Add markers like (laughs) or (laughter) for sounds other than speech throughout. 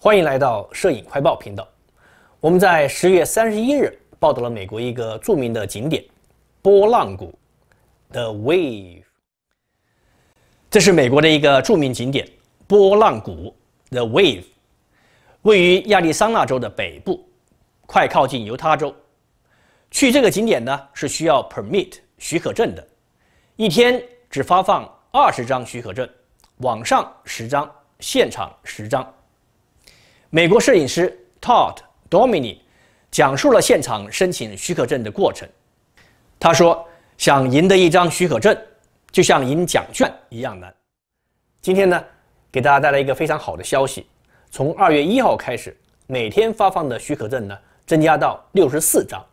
欢迎来到摄影快报频道。我们在十月三十一日报道了美国一个著名的景点——波浪谷 （The Wave）。这是美国的一个著名景点——波浪谷 （The Wave），位于亚利桑那州的北部，快靠近犹他州。去这个景点呢，是需要 permit 许可证的，一天只发放二十张许可证，网上十张，现场十张。美国摄影师 Todd Domini 讲述了现场申请许可证的过程。他说：“想赢得一张许可证，就像赢奖券一样难。”今天呢，给大家带来一个非常好的消息：从二月一号开始，每天发放的许可证呢，增加到六十四张。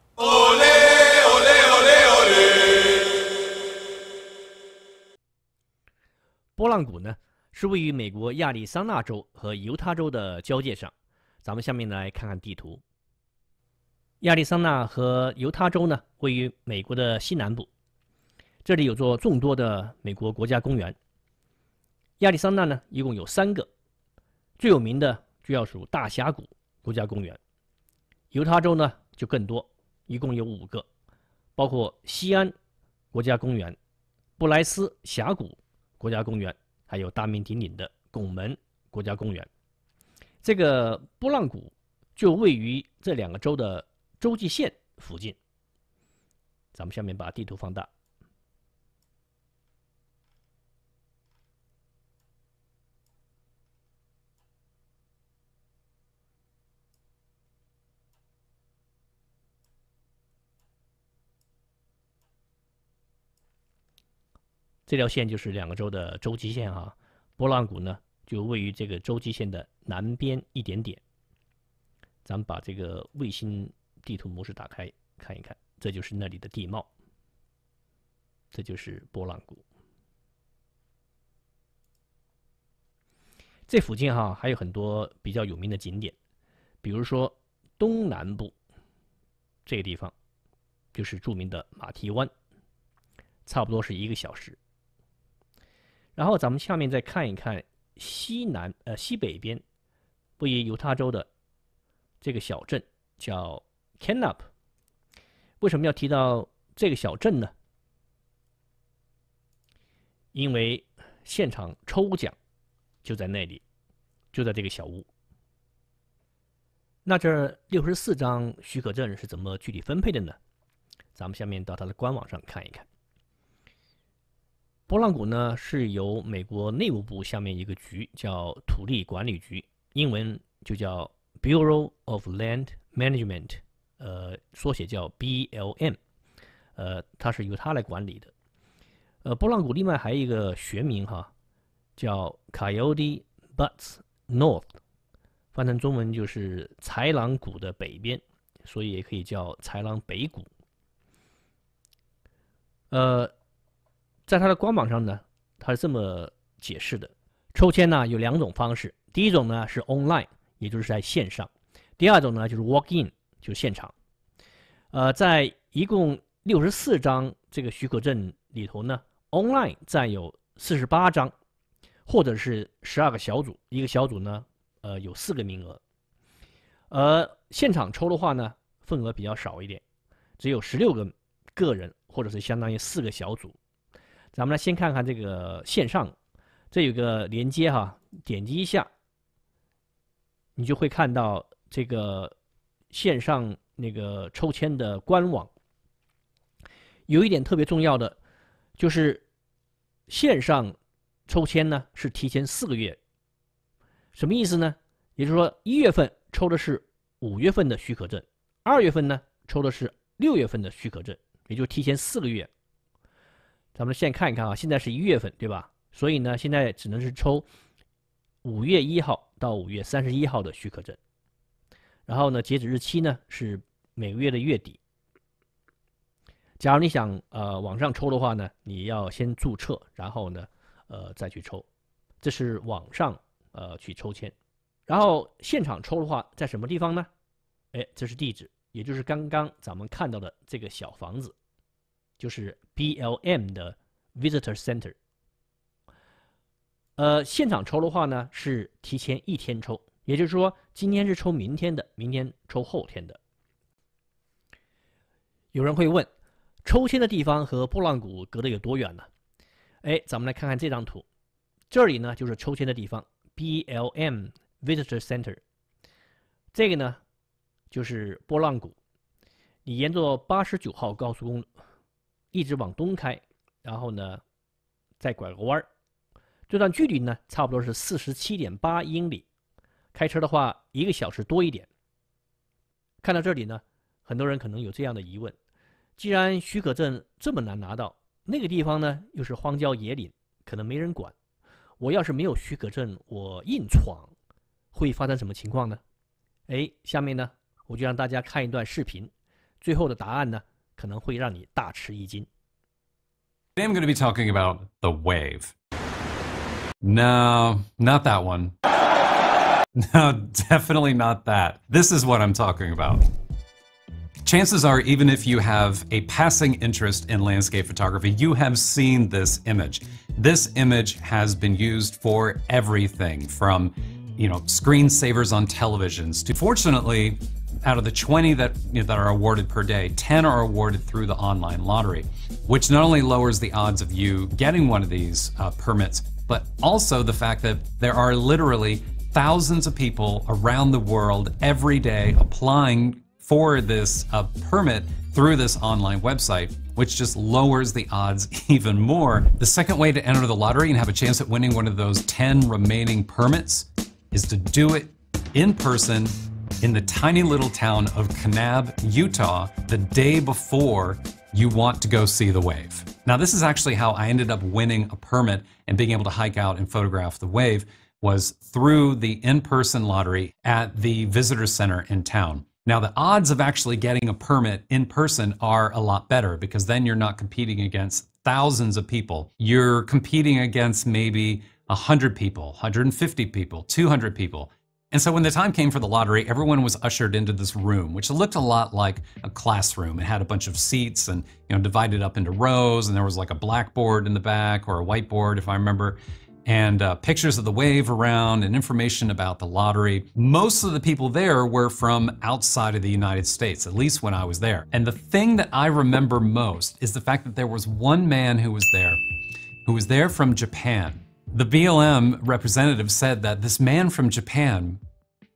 波浪鼓呢？是位于美国亚利桑那州和犹他州的交界上。咱们下面来看看地图。亚利桑那和犹他州呢，位于美国的西南部，这里有座众多的美国国家公园。亚利桑那呢，一共有三个，最有名的就要数大峡谷国家公园。犹他州呢就更多，一共有五个，包括西安国家公园、布莱斯峡谷国家公园。还有大名鼎鼎的拱门国家公园，这个波浪谷就位于这两个州的州际线附近。咱们下面把地图放大。这条线就是两个州的州际线哈，波浪谷呢就位于这个州际线的南边一点点。咱们把这个卫星地图模式打开看一看，这就是那里的地貌。这就是波浪谷。这附近哈还有很多比较有名的景点，比如说东南部这个地方就是著名的马蹄湾，差不多是一个小时。然后咱们下面再看一看西南呃西北边，位于犹他州的这个小镇叫 k e n u p 为什么要提到这个小镇呢？因为现场抽奖就在那里，就在这个小屋。那这六十四张许可证是怎么具体分配的呢？咱们下面到它的官网上看一看。波浪谷呢，是由美国内务部下面一个局叫土地管理局，英文就叫 Bureau of Land Management，呃，缩写叫 BLM，呃，它是由它来管理的。呃，波浪谷另外还有一个学名哈，叫 Coyote b u t t s North，翻成中文就是豺狼谷的北边，所以也可以叫豺狼北谷。呃。在它的官网上呢，它是这么解释的：抽签呢有两种方式，第一种呢是 online，也就是在线上；第二种呢就是 walk in，就是现场。呃，在一共六十四张这个许可证里头呢，online 占有四十八张，或者是十二个小组，一个小组呢，呃，有四个名额。而现场抽的话呢，份额比较少一点，只有十六个个人，或者是相当于四个小组。咱们来先看看这个线上，这有个连接哈，点击一下，你就会看到这个线上那个抽签的官网。有一点特别重要的就是，线上抽签呢是提前四个月，什么意思呢？也就是说，一月份抽的是五月份的许可证，二月份呢抽的是六月份的许可证，也就提前四个月。咱们先看一看啊，现在是一月份，对吧？所以呢，现在只能是抽五月一号到五月三十一号的许可证。然后呢，截止日期呢是每个月的月底。假如你想呃网上抽的话呢，你要先注册，然后呢，呃再去抽，这是网上呃去抽签。然后现场抽的话，在什么地方呢？哎，这是地址，也就是刚刚咱们看到的这个小房子。就是 BLM 的 Visitor Center，呃，现场抽的话呢是提前一天抽，也就是说今天是抽明天的，明天抽后天的。有人会问，抽签的地方和拨浪鼓隔得有多远呢？哎，咱们来看看这张图，这里呢就是抽签的地方，BLM Visitor Center，这个呢就是拨浪鼓，你沿着八十九号高速公路。一直往东开，然后呢，再拐个弯儿。这段距离呢，差不多是四十七点八英里。开车的话，一个小时多一点。看到这里呢，很多人可能有这样的疑问：既然许可证这么难拿到，那个地方呢又是荒郊野岭，可能没人管。我要是没有许可证，我硬闯，会发生什么情况呢？哎，下面呢，我就让大家看一段视频，最后的答案呢。Today i I'm going to be talking about the wave. No, not that one. (laughs) No, definitely not that. This is what I'm talking about. Chances are, even if you have a passing interest in landscape photography, you have seen this image. This image has been used for everything from, you know, screensavers on televisions to, fortunately, out of the 20 that, you know, that are awarded per day, 10 are awarded through the online lottery, which not only lowers the odds of you getting one of these uh, permits, but also the fact that there are literally thousands of people around the world every day applying for this uh, permit through this online website, which just lowers the odds (laughs) even more. The second way to enter the lottery and have a chance at winning one of those 10 remaining permits is to do it in person in the tiny little town of Kanab, Utah, the day before you want to go see the wave. Now, this is actually how I ended up winning a permit and being able to hike out and photograph the wave was through the in-person lottery at the visitor center in town. Now, the odds of actually getting a permit in person are a lot better because then you're not competing against thousands of people. You're competing against maybe 100 people, 150 people, 200 people. And so when the time came for the lottery, everyone was ushered into this room, which looked a lot like a classroom. It had a bunch of seats and, you know, divided up into rows, and there was like a blackboard in the back or a whiteboard, if I remember, and uh, pictures of the wave around and information about the lottery. Most of the people there were from outside of the United States, at least when I was there. And the thing that I remember most is the fact that there was one man who was there, who was there from Japan. The BLM representative said that this man from Japan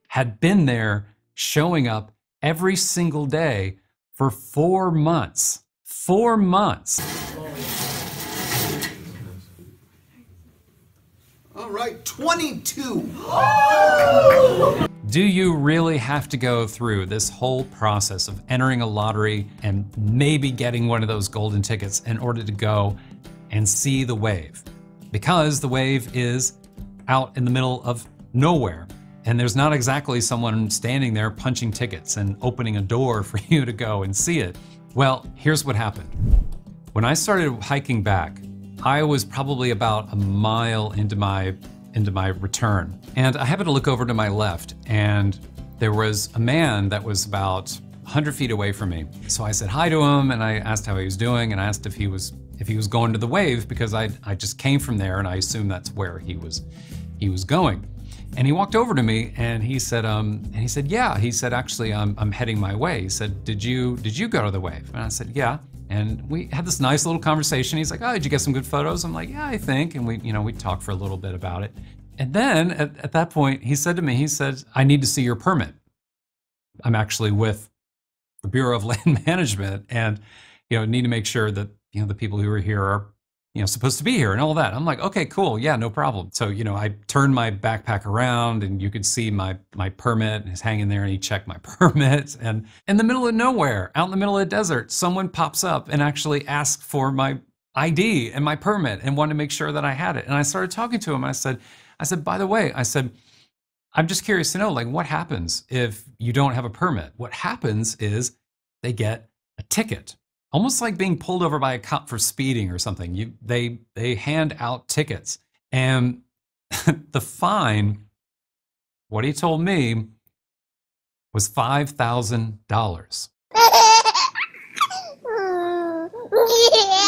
had been there showing up every single day for four months. Four months. All right, 22. Do you really have to go through this whole process of entering a lottery and maybe getting one of those golden tickets in order to go and see the wave? Because the wave is out in the middle of nowhere and there's not exactly someone standing there punching tickets and opening a door (laughs) for you to go and see it. Well, here's what happened. When I started hiking back, I was probably about a mile into my into my return. And I happened to look over to my left and there was a man that was about 100 feet away from me. So I said hi to him and I asked how he was doing and I asked if he was if he was going to the wave because I I just came from there and I assumed that's where he was he was going. And he walked over to me and he said, um, and he said, yeah. He said, actually, I'm, I'm heading my way. He said, did you did you go to the wave? And I said, yeah. And we had this nice little conversation. He's like, oh, did you get some good photos? I'm like, yeah, I think. And we, you know, we talked for a little bit about it. And then at, at that point, he said to me, he said, I need to see your permit. I'm actually with the Bureau of (laughs) Land Management and, you know, need to make sure that, you know, the people who are here are you know, supposed to be here and all that. I'm like, okay, cool. Yeah, no problem. So, you know, I turned my backpack around and you could see my my permit is hanging there and he checked my (laughs) permit. And in the middle of nowhere, out in the middle of the desert, someone pops up and actually asks for my ID and my permit and wanted to make sure that I had it. And I started talking to him and I said, I said, by the way, I said, I'm just curious to know, like, what happens if you don't have a permit? What happens is they get a ticket almost like being pulled over by a cop for speeding or something. You, they, they hand out tickets. And (laughs) the fine, what he told me, was $5,000. (laughs)